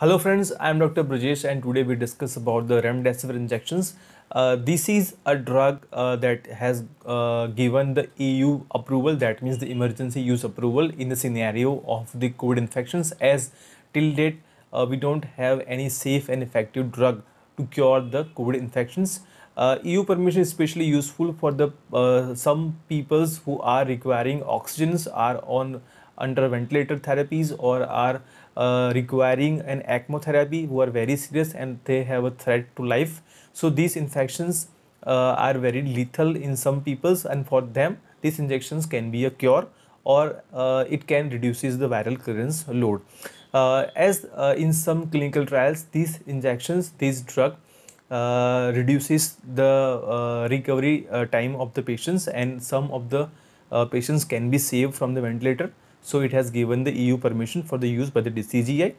Hello friends, I am Dr. Brajesh and today we discuss about the remdesivir injections. Uh, this is a drug uh, that has uh, given the EU approval that means the emergency use approval in the scenario of the COVID infections as till date uh, we don't have any safe and effective drug to cure the COVID infections. Uh, EU permission is especially useful for the uh, some peoples who are requiring oxygens are on under ventilator therapies or are uh, requiring an therapy, who are very serious and they have a threat to life. So these infections uh, are very lethal in some peoples and for them these injections can be a cure or uh, it can reduces the viral clearance load. Uh, as uh, in some clinical trials these injections this drug reduces the recovery time of the patients and some of the patients can be saved from the ventilator so it has given the EU permission for the use by the DCGI.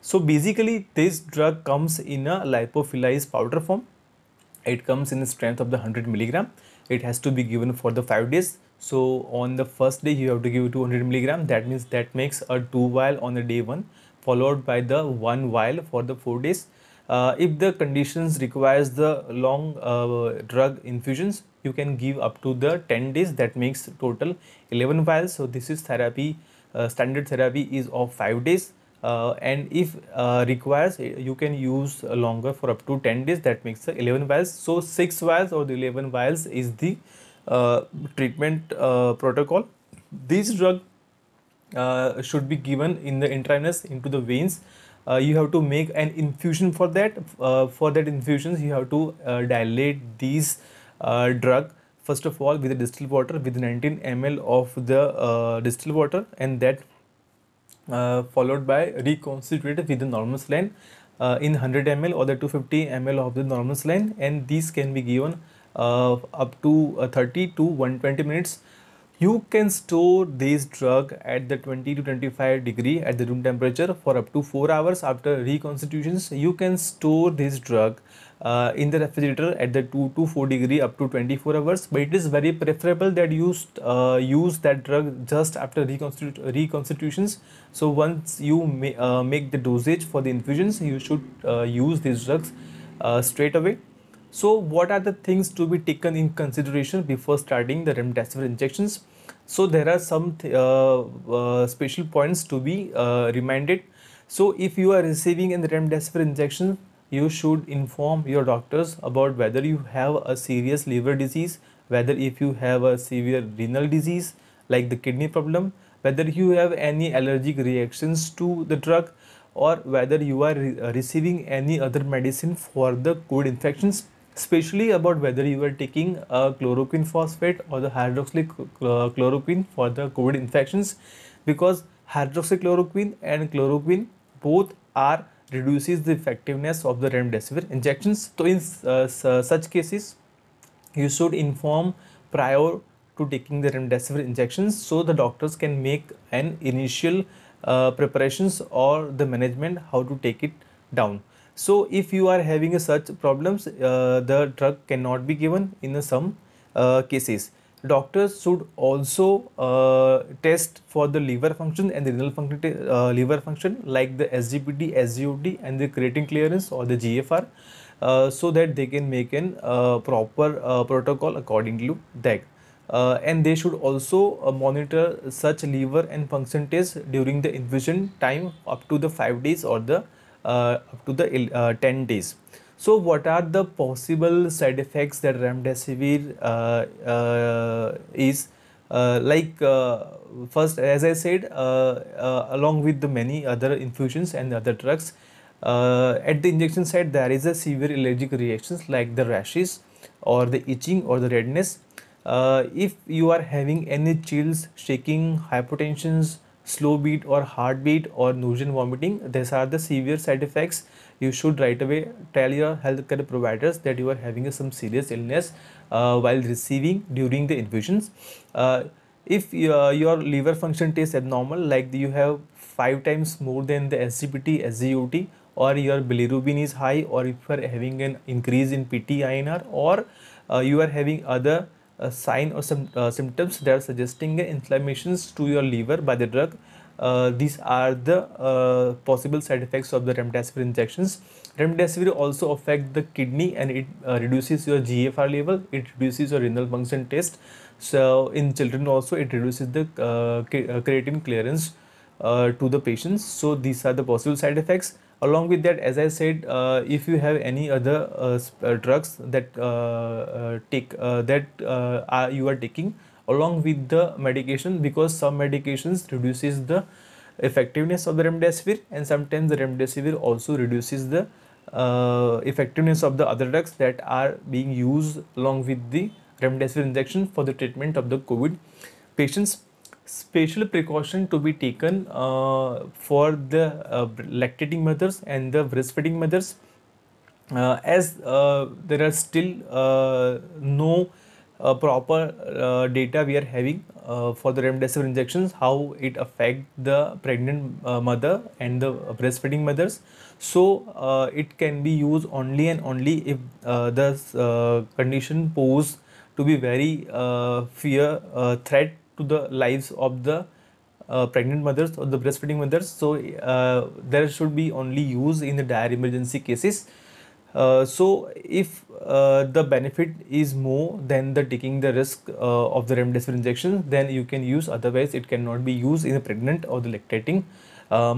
So basically this drug comes in a lipophilized powder form. It comes in the strength of the 100 milligram. It has to be given for the 5 days. So on the first day you have to give 200 milligram. That means that makes a 2 vial on the day 1 followed by the 1 vial for the 4 days. Uh, if the conditions requires the long uh, drug infusions you can give up to the 10 days that makes total 11 vials so this is therapy uh, standard therapy is of 5 days uh, and if uh, requires uh, you can use longer for up to 10 days that makes 11 vials so 6 vials or the 11 vials is the uh, treatment uh, protocol this drug should be given in the intravenous into the veins uh, you have to make an infusion for that uh, for that infusions you have to uh, dilate these uh, drug first of all with the distilled water with 19 ml of the uh, distilled water and that uh, followed by reconstituted with the normal saline uh, in 100 ml or the 250 ml of the normal saline and these can be given uh, up to uh, 30 to 120 minutes you can store this drug at the 20 to 25 degree at the room temperature for up to 4 hours after reconstitutions. You can store this drug uh, in the refrigerator at the 2 to 4 degree up to 24 hours but it is very preferable that you uh, use that drug just after reconstitu reconstitutions so once you may, uh, make the dosage for the infusions you should uh, use these drugs uh, straight away so what are the things to be taken in consideration before starting the remdesivir injections? So there are some uh, uh, special points to be uh, reminded. So if you are receiving a remdesivir injection, you should inform your doctors about whether you have a serious liver disease, whether if you have a severe renal disease like the kidney problem, whether you have any allergic reactions to the drug or whether you are re receiving any other medicine for the COVID infections especially about whether you are taking a chloroquine phosphate or the hydroxyl uh, chloroquine for the COVID infections because hydroxychloroquine and chloroquine both are reduces the effectiveness of the remdesivir injections. So in uh, uh, such cases, you should inform prior to taking the remdesivir injections so the doctors can make an initial uh, preparations or the management how to take it down. So if you are having a such problems, uh, the drug cannot be given in some uh, cases. Doctors should also uh, test for the liver function and the renal function, uh, liver function like the SGPT, SGOT and the creatine clearance or the GFR uh, so that they can make a uh, proper protocol according to that. and they should also monitor such liver and function tests during the infusion time up to the 5 days or the uh, up to the uh, 10 days. So what are the possible side effects that remdesivir uh, is? Uh, like uh, first as I said uh, along with the many other infusions and other drugs at the injection site there is a severe allergic reactions like the rashes or the itching or the redness if you are having any chills shaking hypotensions slow beat or heart beat or nausea vomiting this are the severe side effects you should right away tell your health care providers that you are having some serious illness while receiving during the infusions if your liver function tests abnormal like you have five times more than the S G P T S G U T or your bilirubin is high or if you are having an increase in P T I N R or you are having other A sign or some uh, symptoms that are suggesting inflammations to your liver by the drug uh, these are the uh, possible side effects of the remdesivir injections remdesivir also affect the kidney and it reduces your gfr level it reduces your renal function test so in children also it reduces the creatine clearance to the patients so these are the possible side effects along with that as i said uh, if you have any other uh, uh drugs that uh, uh take uh, that are, you are taking along with the medication because some medications reduces the effectiveness of the remdesivir and sometimes the remdesivir also reduces the effectiveness of the other drugs that are being used along with the remdesivir injection for the treatment of the covid patients special precaution to be taken uh, for the uh, lactating mothers and the breastfeeding mothers uh, as uh, there are still uh, no uh, proper data we are having for the remdesivir injections how it affect the pregnant mother and the breastfeeding mothers so it can be used only and only if the condition pose to be very fear threat to the lives of the uh, pregnant mothers or the breastfeeding mothers. So uh, there should be only use in the dire emergency cases. Uh, so if uh, the benefit is more than the taking the risk uh, of the remdesivir injection, then you can use. Otherwise, it cannot be used in the pregnant or the lactating. Um,